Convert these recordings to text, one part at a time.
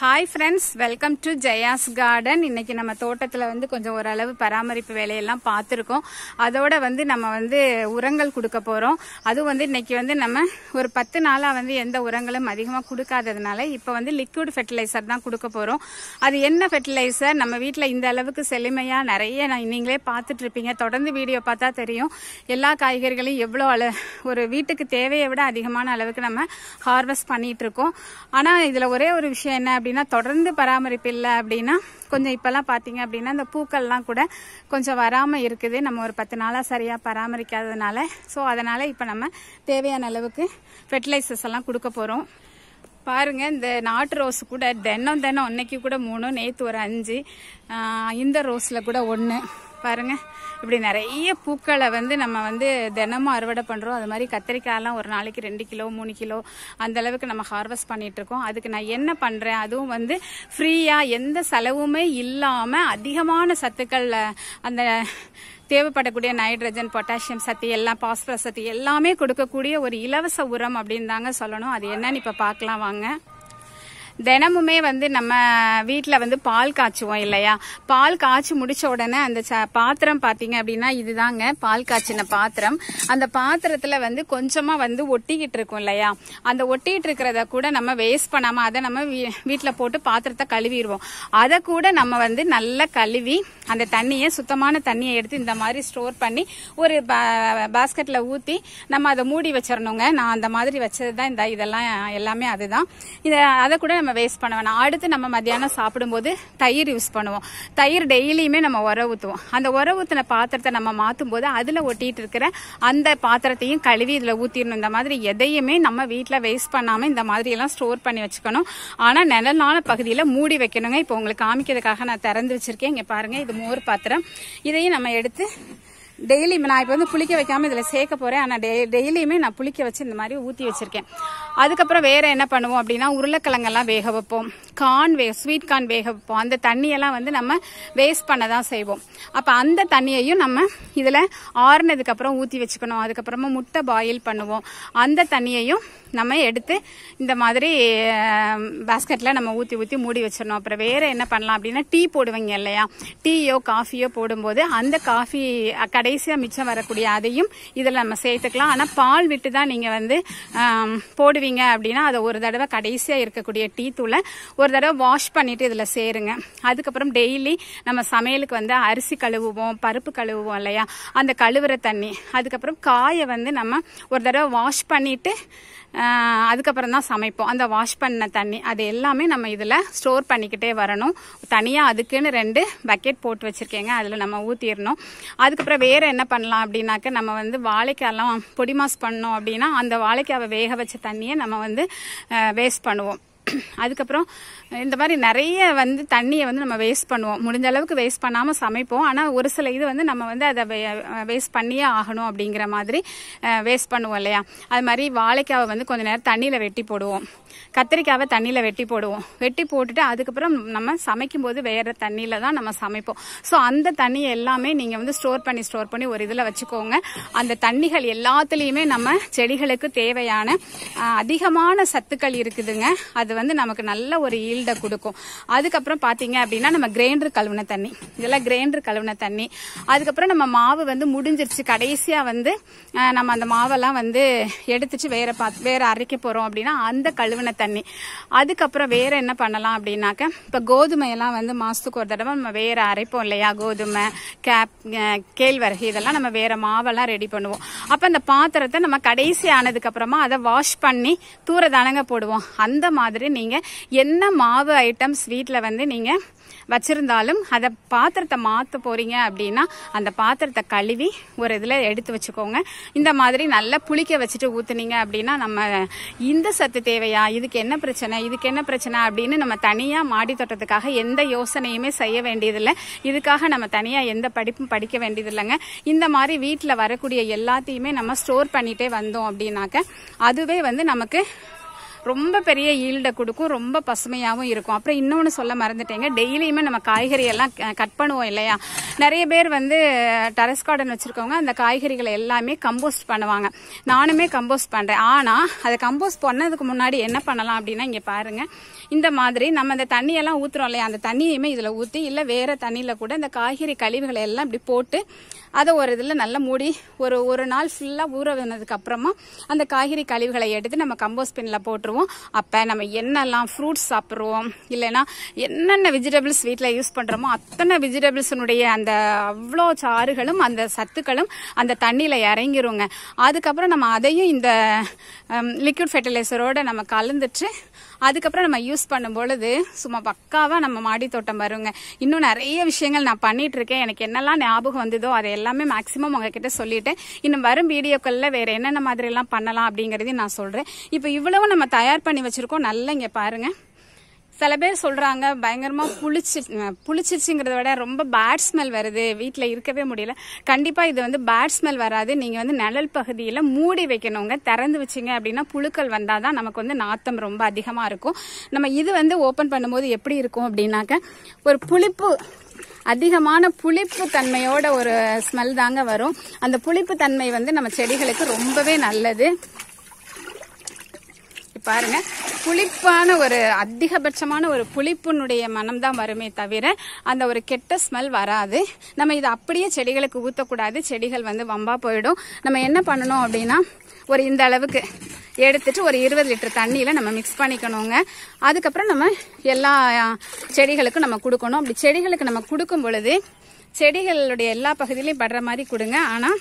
hi friends welcome to Jaya's garden இன்னைக்கு நம்ம தோட்டத்தில் வந்து கொஞ்சம் ஓரளவு பராமரிப்பு வேலையெல்லாம் பார்த்துருக்கோம் அதோட வந்து நம்ம வந்து உரங்கள் கொடுக்க போகிறோம் அதுவும் வந்து இன்னைக்கு வந்து நம்ம ஒரு பத்து நாளாக வந்து எந்த உரங்களும் அதிகமாக கொடுக்காததுனால இப்போ வந்து லிக்விட் ஃபெர்டிலைசர் தான் கொடுக்க போகிறோம் அது என்ன ஃபெர்டிலைசர் நம்ம வீட்டில் இந்த அளவுக்கு செழுமையாக நிறைய நீங்களே பார்த்துட்டு இருப்பீங்க தொடர்ந்து வீடியோ பார்த்தா தெரியும் எல்லா காய்கறிகளையும் எவ்வளோ அள ஒரு வீட்டுக்கு தேவையை விட அதிகமான அளவுக்கு நம்ம ஹார்வெஸ்ட் பண்ணிட்டு இருக்கோம் ஆனால் இதில் ஒரே ஒரு விஷயம் என்ன அப்படின்னா தொடர்ந்து பராமரிப்பு இல்லை அப்படின்னா கொஞ்சம் இப்போல்லாம் பார்த்தீங்க அப்படின்னா இந்த பூக்கள்லாம் கூட கொஞ்சம் வராமல் இருக்குது நம்ம ஒரு பத்து நாளாக சரியாக பராமரிக்காததுனால ஸோ அதனால் இப்போ நம்ம தேவையான அளவுக்கு ஃபெர்டிலைசர்ஸ் எல்லாம் கொடுக்க போகிறோம் பாருங்க இந்த நாட்டு ரோஸ் கூட தினம் தினம் அன்னைக்கு கூட மூணு நேற்று ஒரு அஞ்சு இந்த ரோஸில் கூட ஒன்று பாருங்கள் இப்படி நிறைய பூக்களை வந்து நம்ம வந்து தினமும் அறுவடை பண்ணுறோம் அது மாதிரி கத்திரிக்காயெல்லாம் ஒரு நாளைக்கு ரெண்டு கிலோ மூணு கிலோ அந்த அளவுக்கு நம்ம ஹார்வெஸ்ட் பண்ணிட்டு இருக்கோம் அதுக்கு நான் என்ன பண்ணுறேன் அதுவும் வந்து ஃப்ரீயாக எந்த செலவுமே இல்லாமல் அதிகமான சத்துக்களில் அந்த தேவைப்படக்கூடிய நைட்ரஜன் பொட்டாசியம் சத்து எல்லாம் பாஸ்பரஸ் சத்து எல்லாமே கொடுக்கக்கூடிய ஒரு இலவச உரம் அப்படின்னு தாங்க சொல்லணும் அது என்னன்னு இப்போ பார்க்கலாம் வாங்க தினமுமே வந்து நம்ம வீட்டில் வந்து பால் காய்ச்சுவோம் இல்லையா பால் காய்ச்சி முடிச்ச உடனே அந்த பாத்திரம் பார்த்தீங்க அப்படின்னா இதுதாங்க பால் காய்ச்சின பாத்திரம் அந்த பாத்திரத்தில் வந்து கொஞ்சமாக வந்து ஒட்டிக்கிட்டு இருக்கும் இல்லையா அந்த ஒட்டிக்கிட்டு இருக்கிறத கூட நம்ம வேஸ்ட் பண்ணாமல் அதை நம்ம வீட்டில் போட்டு பாத்திரத்தை கழுவிடுவோம் அதை கூட நம்ம வந்து நல்லா கழுவி அந்த தண்ணியை சுத்தமான தண்ணியை எடுத்து இந்த மாதிரி ஸ்டோர் பண்ணி ஒரு பாஸ்கெட்டில் ஊற்றி நம்ம அதை மூடி வச்சிடணுங்க நான் அந்த மாதிரி வச்சது தான் இந்த இதெல்லாம் எல்லாமே அதுதான் இதை அதை கூட நம்ம வேஸ்ட் பண்ண வேணாம் அடுத்து நம்ம மத்தியானம் சாப்பிடும்போது தயிர் யூஸ் பண்ணுவோம் தயிர் டெய்லியுமே நம்ம உர ஊற்றுவோம் அந்த உர ஊத்தின பாத்திரத்தை நம்ம மாற்றும் போது அதில் ஒட்டிட்டு இருக்கிற அந்த பாத்திரத்தையும் கழுவி இதில் ஊற்றிடணும் இந்த மாதிரி எதையுமே நம்ம வீட்டில் வேஸ்ட் பண்ணாமல் இந்த மாதிரியெல்லாம் ஸ்டோர் பண்ணி வச்சுக்கணும் ஆனால் நிழலான பகுதியில் மூடி வைக்கணுங்க இப்போ உங்களுக்கு காமிக்கிறதுக்காக நான் திறந்து வச்சிருக்கேன் இங்கே பாருங்கள் இது மோர் பாத்திரம் இதையும் நம்ம எடுத்து டெய்லியுமே நான் இப்போ வந்து புளிக்க வைக்காம இதில் சேர்க்க போகிறேன் ஆனால் டெய் டெய்லியுமே நான் புளிக்க வச்சு இந்த மாதிரி ஊற்றி வச்சுருக்கேன் அதுக்கப்புறம் வேறு என்ன பண்ணுவோம் அப்படின்னா உருளைக்கிழங்கெல்லாம் வேக வைப்போம் கார்ன் வே ஸ்வீட் கார்ன் வேக வைப்போம் அந்த தண்ணியெல்லாம் வந்து நம்ம வேஸ்ட் பண்ண தான் செய்வோம் அப்போ அந்த தண்ணியையும் நம்ம இதில் ஆறுனதுக்கப்புறம் ஊற்றி வச்சுக்கணும் அதுக்கப்புறமா முட்டை பாயில் பண்ணுவோம் அந்த தண்ணியையும் நம்ம எடுத்து இந்த மாதிரி பேஸ்கெட்டில் நம்ம ஊற்றி ஊற்றி மூடி வச்சிடணும் அப்புறம் வேறு என்ன பண்ணலாம் அப்படின்னா டீ போடுவீங்க இல்லையா டீயோ காஃபியோ போடும்போது அந்த காஃபி கடை கடைசியாக மிச்சம் வரக்கூடிய அதையும் இதில் நம்ம சேர்த்துக்கலாம் ஆனால் பால் விட்டு தான் நீங்கள் வந்து போடுவீங்க அப்படின்னா அதை ஒரு தடவை கடைசியாக இருக்கக்கூடிய டீ தூளை ஒரு தடவை வாஷ் பண்ணிவிட்டு இதில் சேருங்க அதுக்கப்புறம் டெய்லி நம்ம சமையலுக்கு வந்து அரிசி கழுவுவோம் பருப்பு கழுவுவோம் இல்லையா அந்த கழுவுற தண்ணி அதுக்கப்புறம் காயை வந்து நம்ம ஒரு தடவை வாஷ் பண்ணிவிட்டு அதுக்கப்புறம் தான் சமைப்போம் அந்த வாஷ் பண்ண தண்ணி அது எல்லாமே நம்ம இதில் ஸ்டோர் பண்ணிக்கிட்டே வரணும் தனியாக அதுக்குன்னு ரெண்டு பக்கெட் போட்டு வச்சுருக்கேங்க அதில் நம்ம ஊற்றிடணும் அதுக்கப்புறம் வேறு என்ன பண்ணலாம் அப்படின்னாக்க நம்ம வந்து வாழைக்காயெல்லாம் பொடி மாஸ் பண்ணோம் அப்படின்னா அந்த வாழைக்காவை வேக வச்ச தண்ணியை நம்ம வந்து வேஸ்ட் பண்ணுவோம் அதுக்கப்புறம் இந்த மாதிரி நிறைய வந்து தண்ணியை வந்து நம்ம வேஸ்ட் பண்ணுவோம் முடிஞ்ச அளவுக்கு வேஸ்ட் பண்ணாமல் சமைப்போம் ஆனால் ஒரு சில இது வந்து நம்ம வந்து அதை வேஸ்ட் பண்ணியே ஆகணும் அப்படிங்கிற மாதிரி வேஸ்ட் பண்ணுவோம் இல்லையா அது மாதிரி வாழைக்காவை வந்து கொஞ்ச நேரம் தண்ணியில் வெட்டி போடுவோம் கத்திரிக்காவை தண்ணியில் வெட்டி போடுவோம் வெட்டி போட்டுட்டு அதுக்கப்புறம் நம்ம சமைக்கும் போது வேறு தண்ணியில் தான் நம்ம சமைப்போம் ஸோ அந்த தண்ணி எல்லாமே நீங்கள் வந்து ஸ்டோர் பண்ணி ஸ்டோர் பண்ணி ஒரு இதில் வச்சுக்கோங்க அந்த தண்ணிகள் எல்லாத்துலேயுமே நம்ம செடிகளுக்கு தேவையான அதிகமான சத்துக்கள் இருக்குதுங்க அது வந்து நமக்கு நல்ல ஒரு ஈல்டை கொடுக்கும் அதுக்கப்புறம் பார்த்தீங்க அப்படின்னா நம்ம கிரைண்டர் கழுவின தண்ணி இதெல்லாம் கிரைண்டர் கழுவின தண்ணி அதுக்கப்புறம் நம்ம மாவு வந்து முடிஞ்சிருச்சு கடைசியாக வந்து நம்ம அந்த மாவெல்லாம் வந்து எடுத்துச்சு வேற பா வேற அரைக்க போகிறோம் அப்படின்னா அந்த கழுவின தண்ணி அதுக்கப்புறம் வேற என்ன பண்ணலாம் அப்படின்னாக்க இப்போ கோதுமையெல்லாம் வந்து மாதத்துக்கு ஒரு தடவை நம்ம வேற அரைப்போம் இல்லையா கோதுமை கேப் கேழ்வரகு இதெல்லாம் நம்ம வேற மாவெல்லாம் ரெடி பண்ணுவோம் அப்போ அந்த பாத்திரத்தை நம்ம கடைசி ஆனதுக்கு அப்புறமா அதை வாஷ் பண்ணி தூர தானங்க போடுவோம் அந்த மாதிரி வந்துட்டு நீங்கள் என்ன மாவு ஐட்டம் வீட்டில் வந்து நீங்கள் வச்சுருந்தாலும் அதை பாத்திரத்தை மாத்த போகிறீங்க அப்படின்னா அந்த பாத்திரத்தை கழுவி ஒரு இதில் எடுத்து வச்சுக்கோங்க இந்த மாதிரி நல்லா புளிக்க வச்சுட்டு ஊற்றுனீங்க அப்படின்னா நம்ம இந்த சத்து தேவையா இதுக்கு என்ன பிரச்சனை இதுக்கு என்ன பிரச்சனை அப்படின்னு நம்ம தனியாக மாடி தோட்டத்துக்காக எந்த யோசனையுமே செய்ய வேண்டியதில்லை இதுக்காக நம்ம தனியாக எந்த படிப்பும் படிக்க வேண்டியதில்லைங்க இந்த மாதிரி வீட்டில் வரக்கூடிய எல்லாத்தையுமே நம்ம ஸ்டோர் பண்ணிகிட்டே வந்தோம் அப்படின்னாக்க அதுவே வந்து நமக்கு ரொம்ப பெரிய ஈல்டை கொடுக்கும் ரொம்ப பசுமையாகவும் இருக்கும் அப்புறம் இன்னொன்று சொல்ல மறந்துட்டேங்க டெய்லியுமே நம்ம காய்கறி எல்லாம் கட் பண்ணுவோம் இல்லையா நிறைய பேர் வந்து டெரஸ் கார்டன் வச்சுருக்கவங்க அந்த காய்கறிகளை எல்லாமே கம்போஸ்ட் பண்ணுவாங்க நானுமே கம்போஸ்ட் பண்ணுறேன் ஆனால் அதை கம்போஸ்ட் பண்ணதுக்கு முன்னாடி என்ன பண்ணலாம் அப்படின்னா இங்கே பாருங்கள் இந்த மாதிரி நம்ம அந்த தண்ணியெல்லாம் ஊற்றுறோம் இல்லையா அந்த தண்ணியுமே இதில் ஊற்றி இல்லை வேறு தண்ணியில் கூட இந்த காய்கறி கழிவுகளை எல்லாம் இப்படி போட்டு அதை ஒரு இதில் நல்லா மூடி ஒரு ஒரு நாள் ஃபுல்லாக ஊற வந்ததுக்கு அப்புறமா அந்த காய்கறி கழிவுகளை எடுத்து நம்ம கம்போஸ்ட் பின்னில் போட்டுருவோம் பண்ணுவோம் அப்போ நம்ம என்னெல்லாம் ஃப்ரூட்ஸ் சாப்பிட்றோம் இல்லைன்னா என்னென்ன வெஜிடபிள்ஸ் வீட்டில் யூஸ் பண்ணுறோமோ அத்தனை வெஜிடபிள்ஸினுடைய அந்த அவ்வளோ சாறுகளும் அந்த சத்துக்களும் அந்த தண்ணியில் இறங்கிருங்க அதுக்கப்புறம் நம்ம அதையும் இந்த லிக்விட் ஃபெர்டிலைசரோட நம்ம கலந்துட்டு அதுக்கப்புறம் நம்ம யூஸ் பண்ணும் பொழுது சும்மா பக்காவாக நம்ம மாடி தோட்டம் வருங்க இன்னும் நிறைய விஷயங்கள் நான் பண்ணிட்டு இருக்கேன் எனக்கு என்னெல்லாம் ஞாபகம் வந்ததோ அதை எல்லாமே மேக்சிமம் உங்ககிட்ட சொல்லிட்டேன் இன்னும் வரும் வீடியோக்களில் வேற என்னென்ன மாதிரி எல்லாம் பண்ணலாம் அப்படிங்கறதையும் நான் சொல்றேன் இப்போ இவ்வளவு நம்ம தயார் பண்ணி வச்சிருக்கோம் நல்லா இங்க பாருங்க சில பேர் சொல்கிறாங்க பயங்கரமாக புளிச்சு புளிச்சிச்சுங்கிறத விட ரொம்ப பேட் ஸ்மெல் வருது வீட்டில் இருக்கவே முடியல கண்டிப்பாக இது வந்து பேட் ஸ்மெல் வராது நீங்கள் வந்து நிழல் பகுதியில் மூடி வைக்கணுங்க திறந்து வச்சிங்க அப்படின்னா புழுக்கள் வந்தால் தான் நமக்கு வந்து நாத்தம் ரொம்ப அதிகமாக இருக்கும் நம்ம இது வந்து ஓப்பன் பண்ணும்போது எப்படி இருக்கும் அப்படின்னாக்க ஒரு புளிப்பு அதிகமான புளிப்பு தன்மையோட ஒரு ஸ்மெல் தாங்க வரும் அந்த புளிப்பு தன்மை வந்து நம்ம செடிகளுக்கு ரொம்பவே நல்லது பாருங்க புளிப்பான ஒரு அதிகபட்சமான ஒரு புளிப்புனுடைய மனம் தான் வருமே தவிர அந்த ஒரு கெட்ட ஸ்மெல் வராது நம்ம இதை அப்படியே செடிகளுக்கு ஊற்றக்கூடாது செடிகள் வந்து வம்பா போயிடும் நம்ம என்ன பண்ணணும் அப்படின்னா ஒரு இந்த அளவுக்கு எடுத்துட்டு ஒரு இருபது லிட்டர் தண்ணியில் நம்ம மிக்ஸ் பண்ணிக்கணுங்க அதுக்கப்புறம் நம்ம எல்லா செடிகளுக்கும் நம்ம கொடுக்கணும் அப்படி செடிகளுக்கு நம்ம கொடுக்கும் பொழுது செடிகளுடைய எல்லா பகுதியிலையும் படுற மாதிரி கொடுங்க ஆனால்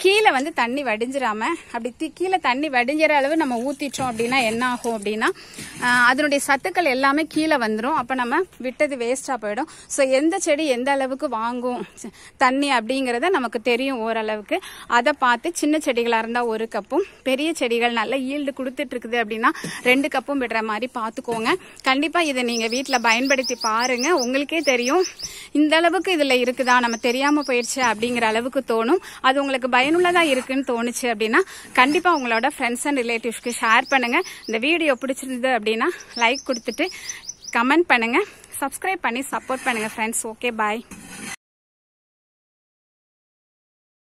கீழே வந்து தண்ணி வடிஞ்சிடாம அப்படி கீழே தண்ணி வடிஞ்சிற அளவு நம்ம ஊத்திட்டோம் அப்படின்னா என்ன ஆகும் அப்படின்னா அதனுடைய சத்துக்கள் எல்லாமே கீழே வந்துடும் அப்போ நம்ம விட்டது வேஸ்ட்டாக போயிடும் ஸோ எந்த செடி எந்த அளவுக்கு வாங்கும் தண்ணி அப்படிங்கிறத நமக்கு தெரியும் ஓரளவுக்கு அதை பார்த்து சின்ன செடிகளாக இருந்தால் ஒரு கப்பும் பெரிய செடிகள் நல்லா ஈல்டு கொடுத்துட்டு இருக்குது அப்படின்னா ரெண்டு கப்பும் விடுற மாதிரி பார்த்துக்கோங்க கண்டிப்பாக இதை நீங்கள் வீட்டில் பயன்படுத்தி பாருங்க உங்களுக்கே தெரியும் இந்த அளவுக்கு இதில் இருக்குதா நம்ம தெரியாமல் போயிடுச்சு அப்படிங்கிற அளவுக்கு தோணும் அது உங்களுக்கு பய பயனுள்ளதா இருக்குன்னு தோணுச்சு அப்படின்னா கண்டிப்பா உங்களோட ஃப்ரெண்ட்ஸ் அண்ட் ரிலேட்டிவ்ஸ்க்கு ஷேர் பண்ணுங்க இந்த வீடியோ பிடிச்சிருந்தது அப்படின்னா லைக் கொடுத்துட்டு கமெண்ட் பண்ணுங்க சப்ஸ்கிரைப் பண்ணி சப்போர்ட் பண்ணுங்க ஃப்ரெண்ட்ஸ் ஓகே பாய்